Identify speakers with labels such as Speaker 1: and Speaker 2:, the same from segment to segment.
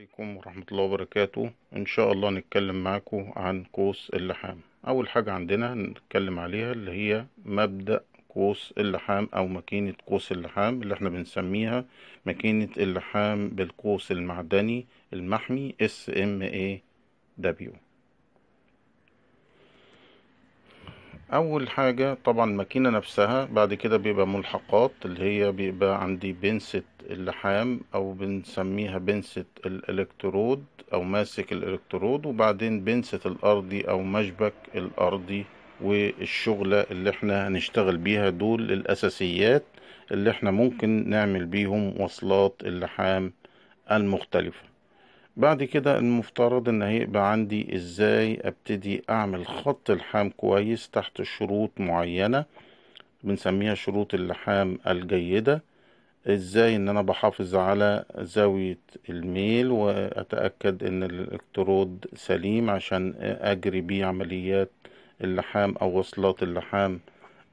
Speaker 1: عليكم ورحمة الله وبركاته إن شاء الله نتكلم معاكم عن قوس اللحام أول حاجة عندنا نتكلم عليها اللي هي مبدأ قوس اللحام أو ماكينة قوس اللحام اللي احنا بنسميها ماكينة اللحام بالقوس المعدني المحمي SMAW اول حاجة طبعا الماكينة نفسها بعد كده بيبقى ملحقات اللي هي بيبقى عندي بنسة اللحام او بنسميها بنسة الالكترود او ماسك الالكترود وبعدين بنسة الارضي او مشبك الارضي والشغلة اللي احنا هنشتغل بيها دول الاساسيات اللي احنا ممكن نعمل بيهم وصلات اللحام المختلفة بعد كده المفترض ان هيبقى عندي ازاي ابتدي اعمل خط لحام كويس تحت شروط معينة بنسميها شروط اللحام الجيدة ازاي ان انا بحافظ على زاوية الميل واتأكد ان الالكترود سليم عشان اجري بيه عمليات اللحام او وصلات اللحام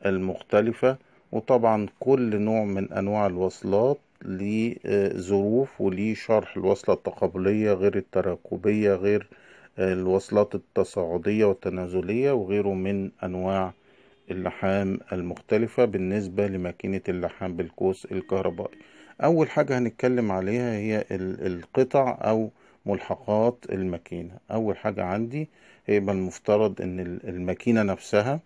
Speaker 1: المختلفة وطبعا كل نوع من انواع الوصلات لظروف وليه شرح الوصلة التقابلية غير التراكبية غير آه، الوصلات التصاعدية والتنازلية وغيره من أنواع اللحام المختلفة بالنسبة لماكينة اللحام بالكوس الكهربائي أول حاجة هنتكلم عليها هي القطع أو ملحقات الماكينة أول حاجة عندي هيبقى المفترض إن الماكينة نفسها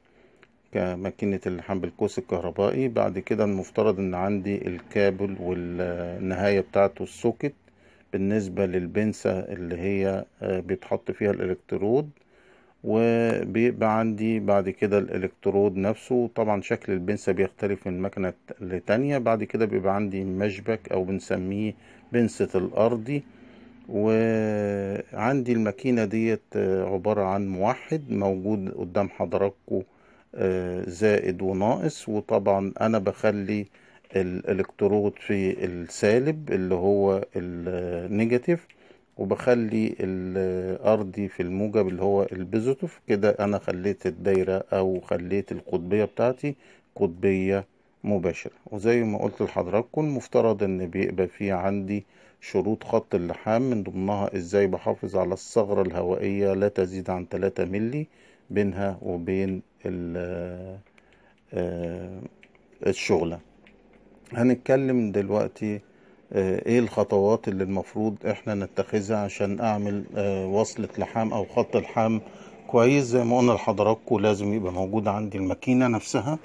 Speaker 1: كماكينة الحمل الكوس الكهربائي بعد كده المفترض ان عندي الكابل والنهاية بتاعته السوكت بالنسبة للبنسة اللي هي آه، بيتحط فيها الالكترود وبيبقى عندي بعد كده الالكترود نفسه طبعا شكل البنسة بيختلف من مكنة لتانية بعد كده بيبقى عندي مشبك او بنسميه بنسة الارضي وعندي الماكينة ديت آه، عبارة عن موحد موجود قدام حضراتكم آه، زائد وناقص وطبعا انا بخلي الالكترود في السالب اللي هو النيجاتيف وبخلي الارضي في الموجب اللي هو البيزيتيف كده انا خليت الدايره او خليت القطبيه بتاعتي قطبيه مباشره وزي ما قلت لحضراتكم مفترض ان بيبقى في عندي شروط خط اللحام من ضمنها ازاي بحافظ على الثغره الهوائيه لا تزيد عن 3 مللي بينها وبين آه، آه، الشغلة هنتكلم دلوقتي آه، ايه الخطوات اللي المفروض احنا نتخذها عشان اعمل وصلة لحام او خط لحام كويس زي ما قلنا لحضراتكم لازم يبقى موجود عندي الماكينة نفسها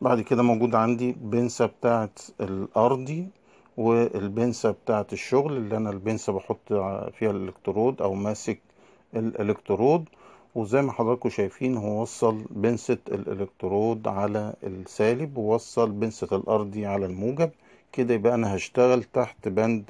Speaker 1: بعد كده موجود عندي بنسة بتاعت الارضي والبنسة بتاعت الشغل اللي انا البنسة بحط فيها الالكترود او ماسك الالكترود وزي ما حضراتكم شايفين هو وصل بنسة الإلكترود على السالب ووصل بنسة الأرضي على الموجب كده يبقى أنا هشتغل تحت بند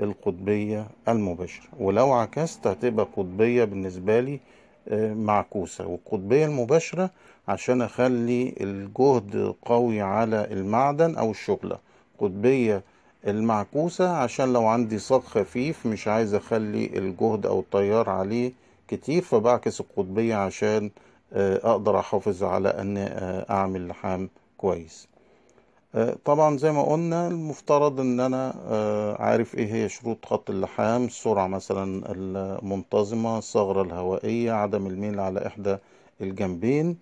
Speaker 1: القطبية المباشرة ولو عكست هتبقى قطبية بالنسبة لي آه، معكوسة والقطبية المباشرة عشان أخلي الجهد قوي على المعدن أو الشغلة قطبية المعكوسة عشان لو عندي صاج خفيف مش عايز أخلي الجهد أو التيار عليه كتير فبعكس القطبية عشان آه، اقدر احافظ على ان آه، اعمل لحام كويس آه، طبعا زي ما قلنا المفترض ان انا عارف ايه هي شروط خط اللحام السرعة مثلا المنتظمة الثغرة الهوائية عدم الميل على احدى الجنبين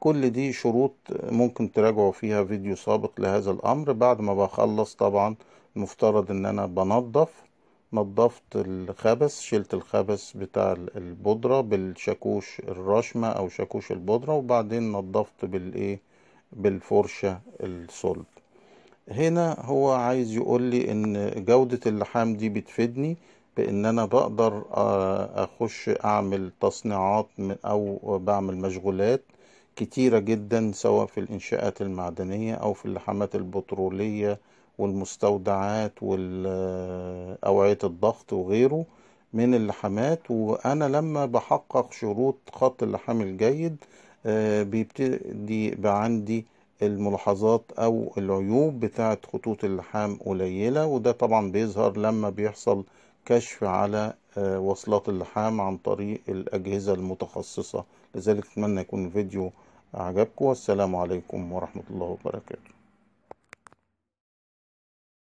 Speaker 1: كل دي شروط ممكن تراجعوا فيها فيديو سابق لهذا الامر بعد ما بخلص طبعا المفترض ان انا بنظف نظفت الخبس شلت الخبس بتاع البودرة بالشاكوش الرشمة أو شاكوش البودرة وبعدين نظفت بالإيه بالفرشة الصلب هنا هو عايز يقول لي إن جودة اللحام دي بتفيدني بإن أنا بقدر آه، أخش أعمل تصنيعات أو بعمل مشغولات كتيرة جدا سواء في الإنشاءات المعدنية أو في اللحامات البترولية والمستودعات وأوعية الضغط وغيره من اللحامات وأنا لما بحقق شروط خط اللحام الجيد آه، بيبتدي يبقى عندي الملاحظات أو العيوب بتاعة خطوط اللحام قليلة وده طبعا بيظهر لما بيحصل كشف على آه، وصلات اللحام عن طريق الأجهزة المتخصصة لذلك أتمنى يكون الفيديو عجبكم والسلام عليكم ورحمة الله وبركاته